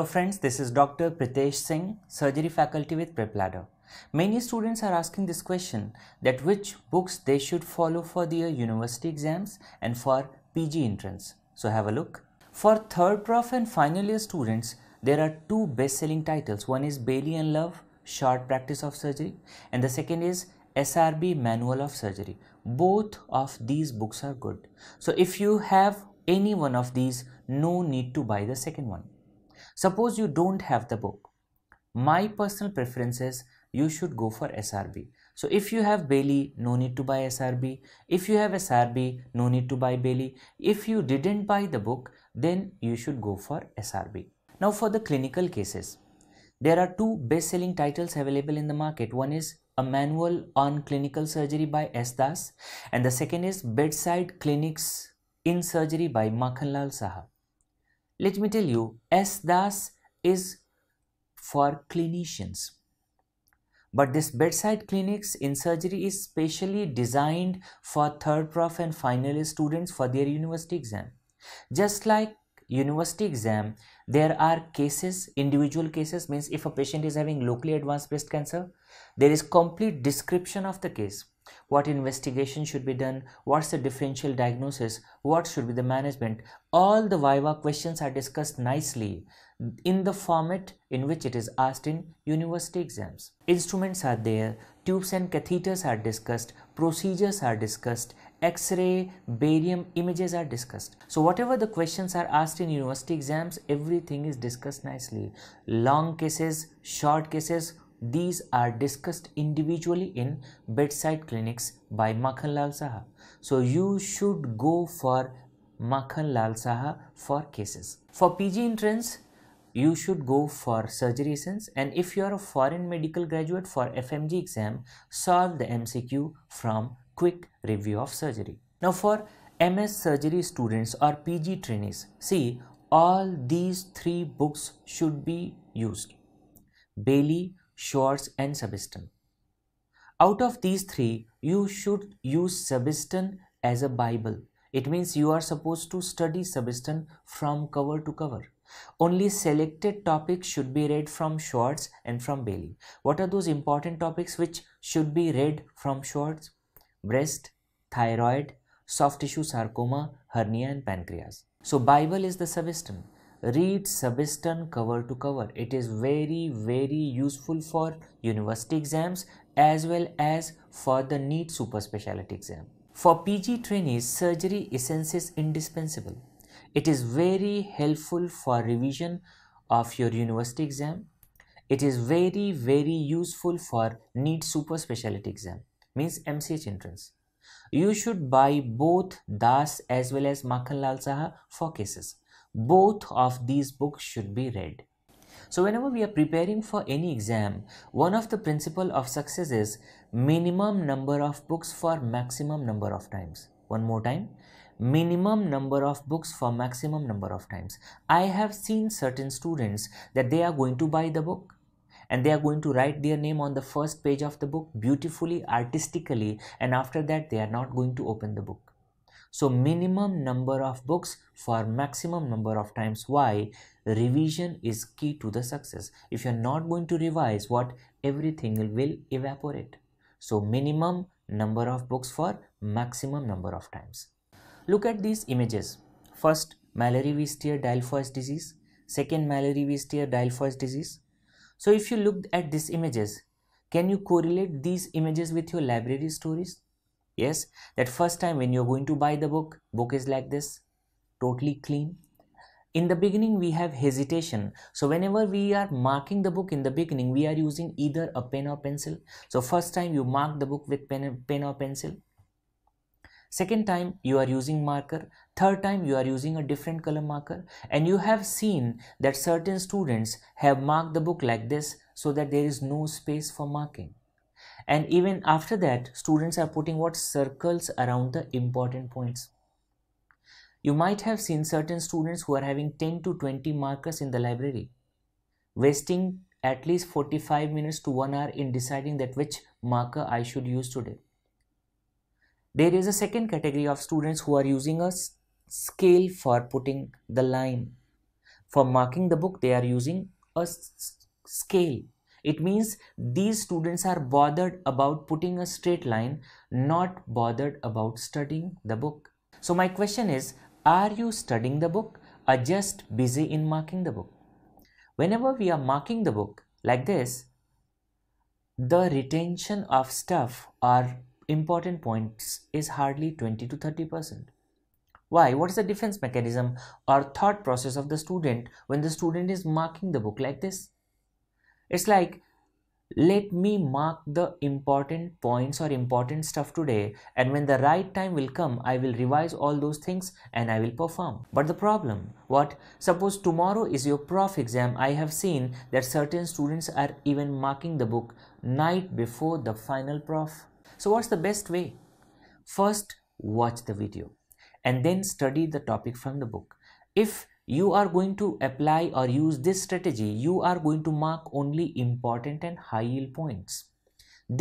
Hello friends, this is Dr. Pritesh Singh, Surgery Faculty with PrepLadder. Many students are asking this question that which books they should follow for their university exams and for PG entrance. So have a look. For third prof and final year students, there are two best-selling titles. One is Bailey and Love, Short Practice of Surgery and the second is SRB Manual of Surgery. Both of these books are good. So if you have any one of these, no need to buy the second one. Suppose you don't have the book. My personal preference is you should go for SRB. So if you have Bailey, no need to buy SRB. If you have SRB, no need to buy Bailey. If you didn't buy the book, then you should go for SRB. Now for the clinical cases. There are two best-selling titles available in the market. One is A Manual on Clinical Surgery by S. Das and the second is Bedside Clinics in Surgery by Makhanlal Saha. Let me tell you, S Das is for clinicians. But this bedside clinics in surgery is specially designed for third prof and final students for their university exam. Just like university exam, there are cases, individual cases means if a patient is having locally advanced breast cancer, there is complete description of the case what investigation should be done, what's the differential diagnosis, what should be the management. All the Viva questions are discussed nicely in the format in which it is asked in university exams. Instruments are there, tubes and catheters are discussed, procedures are discussed, x-ray, barium images are discussed. So whatever the questions are asked in university exams, everything is discussed nicely. Long cases, short cases, these are discussed individually in bedside clinics by Makhanlal Saha. So you should go for Makhanlal Saha for cases. For PG entrance, you should go for surgery sense and if you are a foreign medical graduate for FMG exam, solve the MCQ from quick review of surgery. Now for MS surgery students or PG trainees, see all these three books should be used. Bailey, shorts and Sabiston. Out of these three, you should use Sabiston as a Bible. It means you are supposed to study Sabiston from cover to cover. Only selected topics should be read from shorts and from Bailey. What are those important topics which should be read from shorts? Breast, thyroid, soft tissue sarcoma, hernia and pancreas. So Bible is the Sabiston read substance cover to cover it is very very useful for university exams as well as for the NEET super specialty exam for pg trainees surgery essence is indispensable it is very helpful for revision of your university exam it is very very useful for NEET super specialty exam means mch entrance you should buy both das as well as makhanlal saha for cases both of these books should be read. So whenever we are preparing for any exam, one of the principle of success is minimum number of books for maximum number of times. One more time, minimum number of books for maximum number of times. I have seen certain students that they are going to buy the book and they are going to write their name on the first page of the book beautifully, artistically and after that they are not going to open the book. So minimum number of books for maximum number of times. Why? Revision is key to the success. If you're not going to revise what everything will evaporate. So minimum number of books for maximum number of times. Look at these images. First, Mallory steer dial disease. Second, Mallory steer dial disease. So if you look at these images, can you correlate these images with your library stories? yes that first time when you're going to buy the book book is like this totally clean in the beginning we have hesitation so whenever we are marking the book in the beginning we are using either a pen or pencil so first time you mark the book with pen, pen or pencil second time you are using marker third time you are using a different color marker and you have seen that certain students have marked the book like this so that there is no space for marking and even after that students are putting what circles around the important points you might have seen certain students who are having 10 to 20 markers in the library wasting at least 45 minutes to 1 hour in deciding that which marker i should use today there is a second category of students who are using a scale for putting the line for marking the book they are using a scale it means these students are bothered about putting a straight line, not bothered about studying the book. So my question is, are you studying the book or just busy in marking the book? Whenever we are marking the book like this, the retention of stuff or important points is hardly 20 to 30 percent. Why? What is the defense mechanism or thought process of the student when the student is marking the book like this? It's like, let me mark the important points or important stuff today, and when the right time will come, I will revise all those things and I will perform. But the problem, what? Suppose tomorrow is your prof exam. I have seen that certain students are even marking the book night before the final prof. So, what's the best way? First, watch the video and then study the topic from the book. If you are going to apply or use this strategy you are going to mark only important and high yield points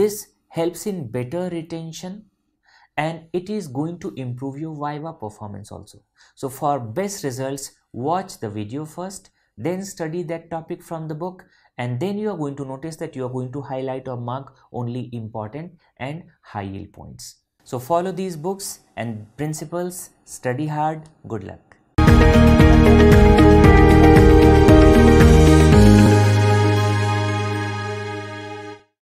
this helps in better retention and it is going to improve your viva performance also so for best results watch the video first then study that topic from the book and then you are going to notice that you are going to highlight or mark only important and high yield points so follow these books and principles study hard good luck